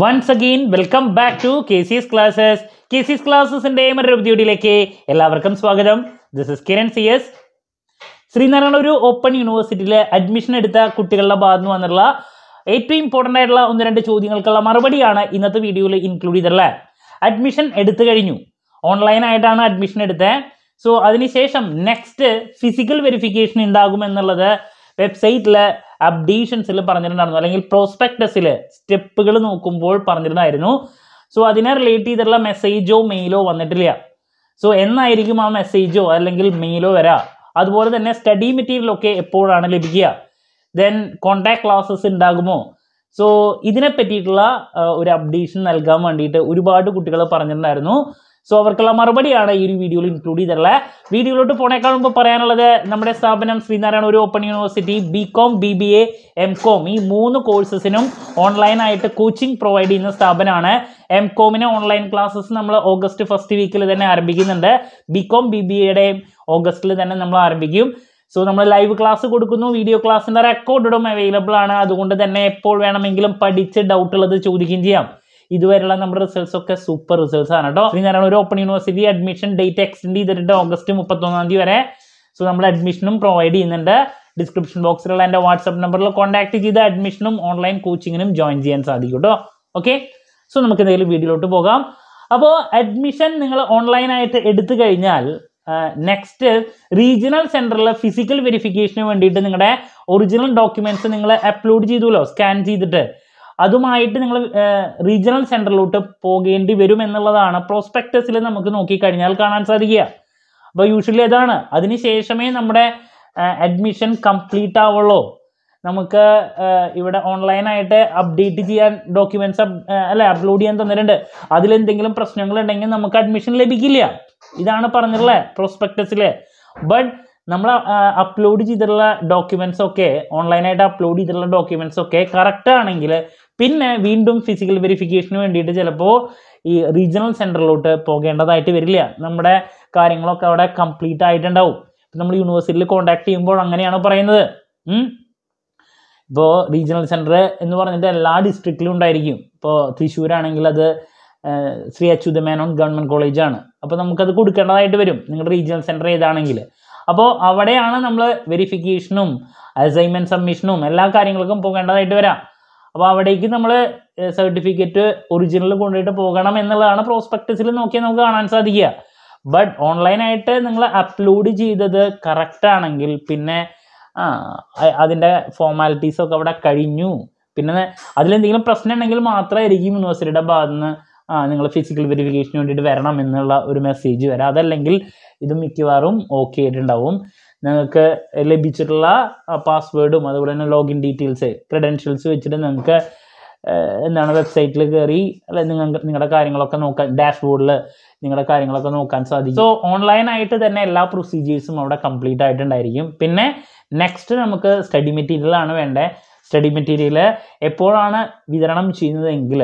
once again welcome back to K C S classes K C S ക്ലാസ്സസിന്റെ മറ്റൊരു എല്ലാവർക്കും സ്വാഗതം this is Kiran C S Sreenarayana ഒരു open യൂണിവേഴ്സിറ്റിയിൽ അഡ്മിഷൻ എടുത്ത കുട്ടികളുടെ ഭാഗത്ത് നിന്ന് വന്നിട്ടുള്ള ഏറ്റവും ഇമ്പോർട്ടൻ്റ് ആയിട്ടുള്ള ഒന്ന് രണ്ട് ചോദ്യങ്ങൾക്കുള്ള മറുപടിയാണ് ഇന്നത്തെ വീഡിയോയിൽ ഇൻക്ലൂഡ് ചെയ്തിട്ടുള്ളത് അഡ്മിഷൻ എടുത്തു കഴിഞ്ഞു ഓൺലൈനായിട്ടാണ് അഡ്മിഷൻ എടുത്തത് സോ അതിനുശേഷം നെക്സ്റ്റ് ഫിസിക്കൽ വെരിഫിക്കേഷൻ ഉണ്ടാകുമെന്നുള്ളത് വെബ്സൈറ്റിൽ അപ്ഡേഷൻസിൽ പറഞ്ഞിട്ടുണ്ടായിരുന്നു അല്ലെങ്കിൽ പ്രോസ്പെക്ടസിൽ സ്റ്റെപ്പുകൾ നോക്കുമ്പോൾ പറഞ്ഞിരുന്നായിരുന്നു സോ അതിനെ റിലേറ്റ് ചെയ്തിട്ടുള്ള മെസ്സേജോ മെയിലോ വന്നിട്ടില്ല സോ എന്നായിരിക്കും ആ മെസ്സേജോ അല്ലെങ്കിൽ മെയിലോ വരാം അതുപോലെ തന്നെ സ്റ്റഡി മെറ്റീരിയലൊക്കെ എപ്പോഴാണ് ലഭിക്കുക ദെൻ കോണ്ടാക്ട് ക്ലാസ്സസ് ഉണ്ടാകുമോ സോ ഇതിനെ പറ്റിയിട്ടുള്ള ഒരു അപ്ഡേഷൻ നൽകാൻ വേണ്ടിയിട്ട് ഒരുപാട് കുട്ടികൾ പറഞ്ഞിട്ടുണ്ടായിരുന്നു സോ അവർക്കുള്ള മറുപടിയാണ് ഈ ഒരു വീഡിയോയിൽ ഇൻക്ലൂഡ് ചെയ്തിട്ടുള്ളത് വീഡിയോയിലോട്ട് പോണേക്കാൾ മുമ്പ് പറയാനുള്ളത് നമ്മുടെ സ്ഥാപനം ശ്രീനാരായണ ഒരു open university B com B B A M com ഈ മൂന്ന് കോഴ്സസിനും ഓൺലൈനായിട്ട് കോച്ചിങ് പ്രൊവൈഡ് ചെയ്യുന്ന സ്ഥാപനമാണ് എം കോമിന് ഓൺലൈൻ ക്ലാസ്സസ് നമ്മൾ ഓഗസ്റ്റ് ഫസ്റ്റ് വീക്കിൽ തന്നെ ആരംഭിക്കുന്നുണ്ട് ബി കോം ബി ബി എയുടെയും ഓഗസ്റ്റിൽ തന്നെ നമ്മൾ ആരംഭിക്കും സോ നമ്മൾ ലൈവ് ക്ലാസ് കൊടുക്കുന്നു വീഡിയോ ക്ലാസ്സിൻ്റെ റെക്കോർഡും അവൈലബിൾ ആണ് അതുകൊണ്ട് തന്നെ എപ്പോൾ വേണമെങ്കിലും പഠിച്ച് ഡൗട്ടുള്ളത് ചോദിക്കുകയും ചെയ്യാം ഇതുവരെയുള്ള നമ്മുടെ റിസൾട്ട്സ് ഒക്കെ സൂപ്പർ റിസൾട്ട്സ് ആണ് കേട്ടോ ശ്രീനാരായണ ഒരു open university admission date extend ചെയ്തിട്ടുണ്ട് ഓഗസ്റ്റ് മുപ്പത്തൊന്നാം തീയതി വരെ സോ നമ്മൾ അഡ്മിഷനും പ്രൊവൈഡ് ചെയ്യുന്നുണ്ട് ഡിസ്ക്രിപ്ഷൻ ബോക്സിലുള്ള എൻ്റെ വാട്സപ്പ് നമ്പറിൽ കോൺടാക്ട് ചെയ്ത് അഡ്മിഷനും ഓൺലൈൻ കോച്ചിങ്ങിനും ജോയിൻ ചെയ്യാൻ സാധിക്കും കേട്ടോ ഓക്കെ സോ നമുക്ക് എന്തെങ്കിലും വീഡിയോയിലോട്ട് പോകാം അപ്പോൾ അഡ്മിഷൻ നിങ്ങൾ ഓൺലൈനായിട്ട് എടുത്തു കഴിഞ്ഞാൽ നെക്സ്റ്റ് റീജിയണൽ സെൻറ്ററിലെ ഫിസിക്കൽ വെരിഫിക്കേഷന് വേണ്ടിയിട്ട് നിങ്ങളുടെ ഒറിജിനൽ ഡോക്യുമെൻറ്റ്സ് നിങ്ങൾ അപ്ലോഡ് ചെയ്തുല്ലോ സ്കാൻ ചെയ്തിട്ട് അതുമായിട്ട് നിങ്ങൾ റീജിയണൽ സെൻറ്ററിലോട്ട് പോകേണ്ടി വരും എന്നുള്ളതാണ് പ്രോസ്പെക്ടസിൽ നമുക്ക് നോക്കിക്കഴിഞ്ഞാൽ കാണാൻ സാധിക്കുക അപ്പോൾ യൂഷ്വലി അതാണ് അതിനുശേഷമേ നമ്മുടെ അഡ്മിഷൻ കംപ്ലീറ്റ് ആവുള്ളൂ നമുക്ക് ഇവിടെ ഓൺലൈനായിട്ട് അപ്ഡേറ്റ് ചെയ്യാൻ ഡോക്യുമെൻസ് അല്ലെ അപ്ലോഡ് ചെയ്യാൻ തന്നിട്ടുണ്ട് അതിലെന്തെങ്കിലും പ്രശ്നങ്ങളുണ്ടെങ്കിൽ നമുക്ക് അഡ്മിഷൻ ലഭിക്കില്ല ഇതാണ് പറഞ്ഞിട്ടുള്ളത് പ്രോസ്പെക്ടസിൽ ബട്ട് നമ്മൾ അപ്ലോഡ് ചെയ്തിട്ടുള്ള ഡോക്യുമെൻസ് ഒക്കെ ഓൺലൈനായിട്ട് അപ്ലോഡ് ചെയ്തിട്ടുള്ള ഡോക്യുമെൻസ് ഒക്കെ കറക്റ്റ് ആണെങ്കിൽ പിന്നെ വീണ്ടും ഫിസിക്കൽ വെരിഫിക്കേഷന് വേണ്ടിയിട്ട് ചിലപ്പോൾ ഈ റീജിയണൽ സെൻറ്ററിലോട്ട് പോകേണ്ടതായിട്ട് വരില്ല നമ്മുടെ കാര്യങ്ങളൊക്കെ അവിടെ കംപ്ലീറ്റ് ആയിട്ടുണ്ടാവും നമ്മൾ യൂണിവേഴ്സിറ്റിയിൽ കോൺടാക്ട് ചെയ്യുമ്പോൾ അങ്ങനെയാണ് പറയുന്നത് ഇപ്പോൾ റീജിയണൽ സെൻറ്റർ എന്ന് പറഞ്ഞിട്ട് എല്ലാ ഡിസ്ട്രിക്റ്റിലും ഉണ്ടായിരിക്കും ഇപ്പോൾ തൃശ്ശൂരാണെങ്കിൽ അത് ശ്രീ മേനോൺ ഗവൺമെൻറ് കോളേജാണ് അപ്പോൾ നമുക്കത് കൊടുക്കേണ്ടതായിട്ട് വരും നിങ്ങളുടെ റീജിയണൽ സെൻറ്റർ ഏതാണെങ്കിൽ അപ്പോൾ അവിടെയാണ് നമ്മൾ വെരിഫിക്കേഷനും അസൈൻമെൻറ്റ് സബ്മിഷനും എല്ലാ കാര്യങ്ങൾക്കും പോകേണ്ടതായിട്ട് വരാം അപ്പോൾ അവിടേക്ക് നമ്മൾ സർട്ടിഫിക്കറ്റ് ഒറിജിനൽ കൊണ്ടുപോയിട്ട് പോകണം എന്നുള്ളതാണ് പ്രോസ്പെക്ടസിൽ നോക്കിയാൽ നമുക്ക് കാണാൻ സാധിക്കുക ബട്ട് ഓൺലൈനായിട്ട് നിങ്ങൾ അപ്ലോഡ് ചെയ്തത് കറക്റ്റ് ആണെങ്കിൽ പിന്നെ അതിൻ്റെ ഫോർമാലിറ്റീസൊക്കെ അവിടെ കഴിഞ്ഞു പിന്നെ അതിലെന്തെങ്കിലും പ്രശ്നം ഉണ്ടെങ്കിൽ മാത്രമായിരിക്കും യൂണിവേഴ്സിറ്റിയുടെ ഭാഗത്ത് നിന്ന് നിങ്ങൾ ഫിസിക്കൽ വെരിഫിക്കേഷന് വേണ്ടിയിട്ട് വരണം എന്നുള്ള ഒരു മെസ്സേജ് വരാം അതല്ലെങ്കിൽ ഇത് മിക്കവാറും ഓക്കെ ആയിട്ടുണ്ടാവും നിങ്ങൾക്ക് ലഭിച്ചിട്ടുള്ള പാസ്വേഡും അതുപോലെ തന്നെ ലോഗിൻ ഡീറ്റെയിൽസ് ക്രെഡൻഷ്യൽസ് വെച്ചിട്ട് നിങ്ങൾക്ക് എന്താണ് വെബ്സൈറ്റിൽ കയറി അല്ലെ നിങ്ങൾക്ക് നിങ്ങളുടെ കാര്യങ്ങളൊക്കെ നോക്കാൻ ഡാഷ്ബോർഡിൽ നിങ്ങളുടെ കാര്യങ്ങളൊക്കെ നോക്കാൻ സാധിക്കും സോ ഓൺലൈനായിട്ട് തന്നെ എല്ലാ പ്രൊസീജിയേഴ്സും അവിടെ കംപ്ലീറ്റ് ആയിട്ടുണ്ടായിരിക്കും പിന്നെ നെക്സ്റ്റ് നമുക്ക് സ്റ്റഡി മെറ്റീരിയലാണ് വേണ്ടത് സ്റ്റഡി മെറ്റീരിയൽ എപ്പോഴാണ് വിതരണം ചെയ്യുന്നതെങ്കിൽ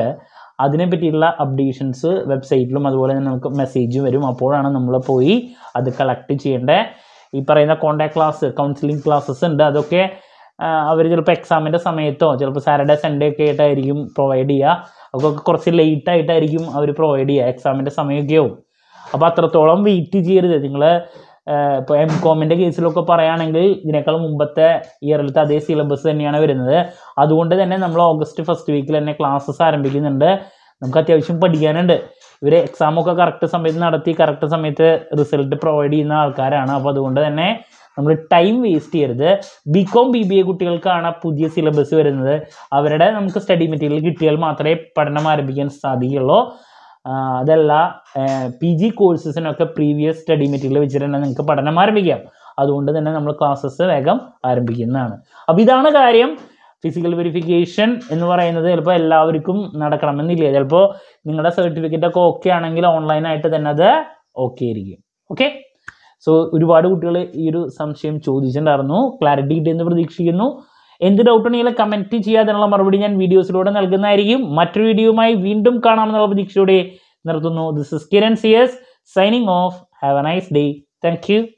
അതിനെ പറ്റിയുള്ള അപ്ഡേഷൻസ് വെബ്സൈറ്റിലും അതുപോലെ തന്നെ നമുക്ക് മെസ്സേജും വരും അപ്പോഴാണ് നമ്മൾ പോയി അത് കളക്ട് ചെയ്യേണ്ടത് ഈ പറയുന്ന കോണ്ടാക്ട് ക്ലാസ് കൗൺസിലിംഗ് ക്ലാസ്സസ് ഉണ്ട് അതൊക്കെ അവർ ചിലപ്പോൾ എക്സാമിൻ്റെ സമയത്തോ ചിലപ്പോൾ സാറ്റർഡേ സൺഡേ ഒക്കെ ആയിട്ടായിരിക്കും പ്രൊവൈഡ് ചെയ്യുക അതൊക്കെ കുറച്ച് ലേറ്റ് ആയിട്ടായിരിക്കും അവർ പ്രൊവൈഡ് ചെയ്യുക എക്സാമിൻ്റെ സമയമൊക്കെ ആവും അപ്പോൾ അത്രത്തോളം വെയിറ്റ് ചെയ്യരുത് നിങ്ങൾ ഇപ്പോൾ എം കോമിൻ്റെ കേസിലൊക്കെ പറയുകയാണെങ്കിൽ ഇതിനേക്കാൾ മുമ്പത്തെ ഇയറിലത്തെ അതേ സിലബസ് തന്നെയാണ് വരുന്നത് അതുകൊണ്ട് തന്നെ നമ്മൾ ഓഗസ്റ്റ് ഫസ്റ്റ് വീക്കിൽ തന്നെ ക്ലാസ്സസ് ആരംഭിക്കുന്നുണ്ട് നമുക്ക് അത്യാവശ്യം പഠിക്കാനുണ്ട് ഇവർ എക്സാമൊക്കെ കറക്റ്റ് സമയത്ത് നടത്തി കറക്റ്റ് സമയത്ത് റിസൾട്ട് പ്രൊവൈഡ് ചെയ്യുന്ന ആൾക്കാരാണ് അപ്പോൾ അതുകൊണ്ട് തന്നെ നമ്മൾ ടൈം വേസ്റ്റ് ചെയ്യരുത് B com B B A കുട്ടികൾക്കാണ് പുതിയ സിലബസ് വരുന്നത് അവരുടെ നമുക്ക് സ്റ്റഡി മെറ്റീരിയൽ കിട്ടിയാൽ മാത്രമേ പഠനം ആരംഭിക്കാൻ സാധിക്കുള്ളൂ അതല്ല പി ജി കോഴ്സസിനൊക്കെ പ്രീവിയസ് സ്റ്റഡി മെറ്റീരിയൽ വെച്ചിട്ട് തന്നെ നിങ്ങൾക്ക് പഠനം ആരംഭിക്കാം അതുകൊണ്ട് തന്നെ നമ്മൾ ക്ലാസ്സസ് വേഗം ആരംഭിക്കുന്നതാണ് അപ്പോൾ ഇതാണ് കാര്യം ഫിസിക്കൽ വെരിഫിക്കേഷൻ എന്ന് പറയുന്നത് ചിലപ്പോൾ എല്ലാവർക്കും നടക്കണമെന്നില്ല ചിലപ്പോൾ നിങ്ങളുടെ സർട്ടിഫിക്കറ്റ് ഒക്കെ ഓക്കെ ആണെങ്കിൽ ഓൺലൈനായിട്ട് തന്നെ അത് ഓക്കെ ആയിരിക്കും ഓക്കെ സോ ഒരുപാട് കുട്ടികൾ ഈ ഒരു സംശയം ചോദിച്ചിട്ടുണ്ടായിരുന്നു ക്ലാരിറ്റി കിട്ടിയെന്ന് പ്രതീക്ഷിക്കുന്നു എന്ത് ഡൗട്ട് ഉണ്ടെങ്കിൽ കമൻറ്റ് ചെയ്യാതിനുള്ള മറുപടി ഞാൻ വീഡിയോസിലൂടെ നൽകുന്നതായിരിക്കും മറ്റൊരു വീഡിയോയുമായി വീണ്ടും കാണാമെന്നുള്ള പ്രതീക്ഷയോടെ നിർത്തുന്നു this is Kiran C S signing off have a nice day thank